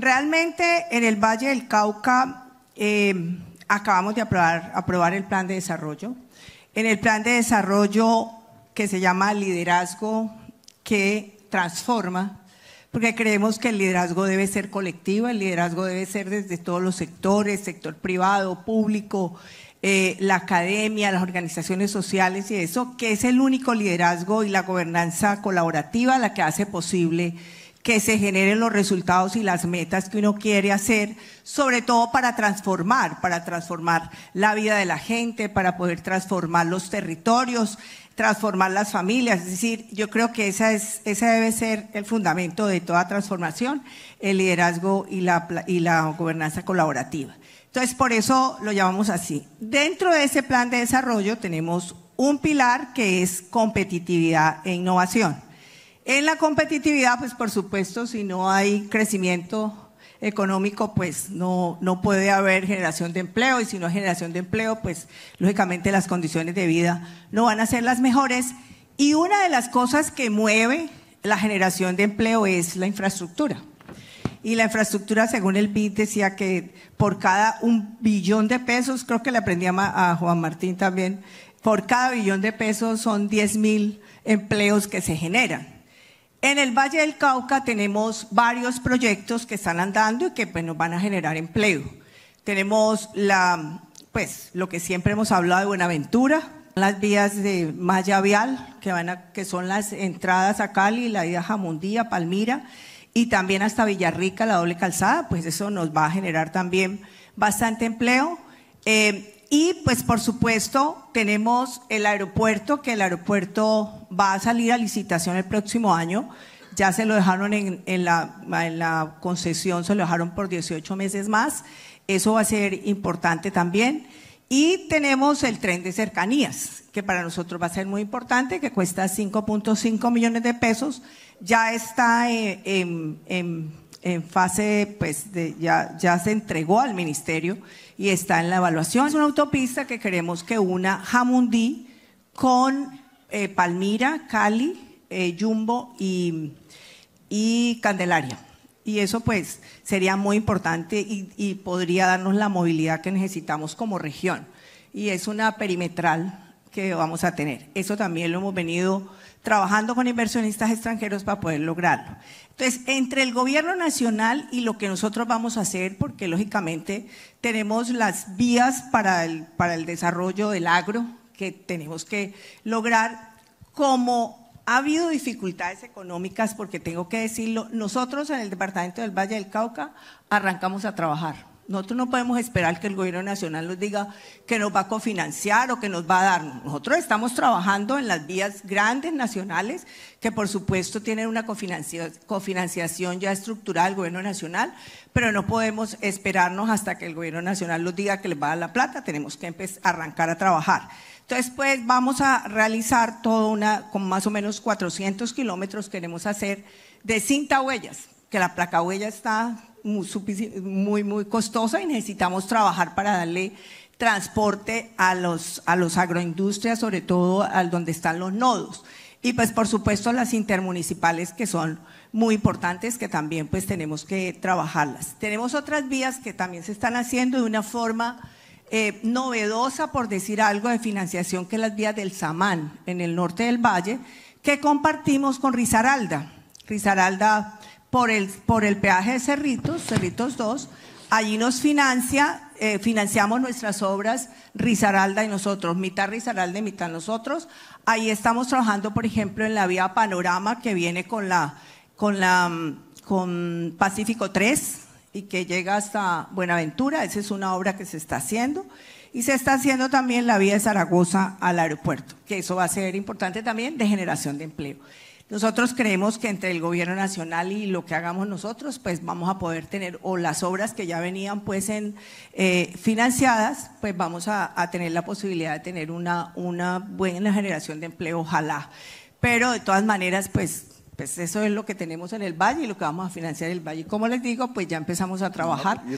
Realmente en el Valle del Cauca eh, acabamos de aprobar, el plan de desarrollo. En el plan de desarrollo que se llama liderazgo que transforma, porque creemos que el liderazgo debe ser colectivo, el liderazgo debe ser desde todos los sectores, sector privado, público, eh, la academia, las organizaciones sociales y eso, que es el único liderazgo y la gobernanza colaborativa la que hace posible que se generen los resultados y las metas que uno quiere hacer, sobre todo para transformar, para transformar la vida de la gente, para poder transformar los territorios, transformar las familias. Es decir, yo creo que esa es, ese debe ser el fundamento de toda transformación, el liderazgo y la, y la gobernanza colaborativa. Entonces, por eso lo llamamos así. Dentro de ese plan de desarrollo tenemos un pilar que es competitividad e innovación. En la competitividad, pues por supuesto, si no hay crecimiento económico, pues no, no puede haber generación de empleo y si no hay generación de empleo, pues lógicamente las condiciones de vida no van a ser las mejores. Y una de las cosas que mueve la generación de empleo es la infraestructura. Y la infraestructura, según el BID, decía que por cada un billón de pesos, creo que le aprendí a Juan Martín también, por cada billón de pesos son 10 mil empleos que se generan. En el Valle del Cauca tenemos varios proyectos que están andando y que pues, nos van a generar empleo. Tenemos la, pues, lo que siempre hemos hablado de Buenaventura, las vías de Maya vial, que, van que son las entradas a Cali, la vía Jamundía, Palmira, y también hasta Villarrica, la doble calzada, pues eso nos va a generar también bastante empleo. Eh, y pues por supuesto tenemos el aeropuerto, que el aeropuerto va a salir a licitación el próximo año. Ya se lo dejaron en, la, en la concesión, se lo dejaron por 18 meses más. Eso va a ser importante también. Y tenemos el tren de cercanías, que para nosotros va a ser muy importante, que cuesta 5.5 millones de pesos. Ya está eh, en en fase, pues de, ya, ya se entregó al ministerio y está en la evaluación. Es una autopista que queremos que una Jamundí con eh, Palmira, Cali, eh, Jumbo y, y Candelaria. Y eso pues sería muy importante y, y podría darnos la movilidad que necesitamos como región. Y es una perimetral que vamos a tener. Eso también lo hemos venido trabajando con inversionistas extranjeros para poder lograrlo. Entonces, entre el gobierno nacional y lo que nosotros vamos a hacer, porque lógicamente tenemos las vías para el, para el desarrollo del agro que tenemos que lograr, como ha habido dificultades económicas, porque tengo que decirlo, nosotros en el Departamento del Valle del Cauca arrancamos a trabajar nosotros no podemos esperar que el gobierno nacional nos diga que nos va a cofinanciar o que nos va a dar. Nosotros estamos trabajando en las vías grandes nacionales, que por supuesto tienen una cofinanciación ya estructural del gobierno nacional, pero no podemos esperarnos hasta que el gobierno nacional nos diga que les va a dar la plata, tenemos que empezar a arrancar a trabajar. Entonces, pues vamos a realizar toda una, con más o menos 400 kilómetros queremos hacer de cinta huellas, que la placa huella está muy, muy costosa y necesitamos trabajar para darle transporte a los, a los agroindustrias, sobre todo al donde están los nodos. Y pues por supuesto las intermunicipales que son muy importantes que también pues tenemos que trabajarlas. Tenemos otras vías que también se están haciendo de una forma eh, novedosa, por decir algo, de financiación, que es las vías del Samán, en el norte del valle, que compartimos con Risaralda. Risaralda por el, peaje de Cerritos, Cerritos 2, allí nos financia, eh, financiamos nuestras obras Rizaralda y nosotros, mitad Rizaralda y mitad nosotros. Ahí estamos trabajando, por ejemplo, en la vía Panorama que viene con la, con mm, con Pacífico 3 y que llega hasta Buenaventura. Esa es una obra que se está haciendo. Y se está haciendo también la vía de Zaragoza al aeropuerto, que eso va a ser importante también de generación de empleo. Nosotros creemos que entre el gobierno nacional y lo que hagamos nosotros, pues vamos a poder tener o las obras que ya venían pues en, eh, financiadas, pues vamos a, tener la posibilidad de tener una, una buena generación de empleo, ojalá. Pero de todas maneras, pues pues eso es lo que tenemos en el valle y lo que vamos a financiar en el valle. Como les digo, pues ya empezamos a trabajar.